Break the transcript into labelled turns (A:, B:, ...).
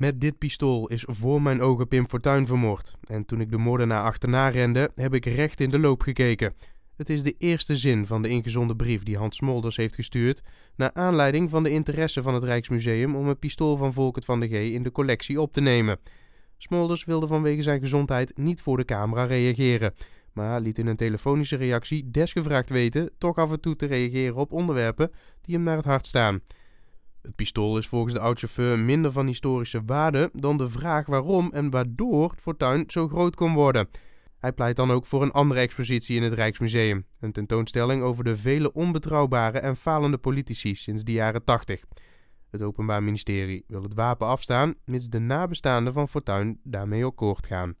A: Met dit pistool is voor mijn ogen Pim Fortuyn vermoord. En toen ik de moordenaar achterna rende, heb ik recht in de loop gekeken. Het is de eerste zin van de ingezonde brief die Hans Smolders heeft gestuurd, naar aanleiding van de interesse van het Rijksmuseum om het pistool van Volkert van de G in de collectie op te nemen. Smolders wilde vanwege zijn gezondheid niet voor de camera reageren, maar liet in een telefonische reactie desgevraagd weten toch af en toe te reageren op onderwerpen die hem naar het hart staan. Het pistool is volgens de oud-chauffeur minder van historische waarde dan de vraag waarom en waardoor het fortuin zo groot kon worden. Hij pleit dan ook voor een andere expositie in het Rijksmuseum, een tentoonstelling over de vele onbetrouwbare en falende politici sinds de jaren 80. Het Openbaar Ministerie wil het wapen afstaan, mits de nabestaanden van Fortuyn daarmee akkoord gaan.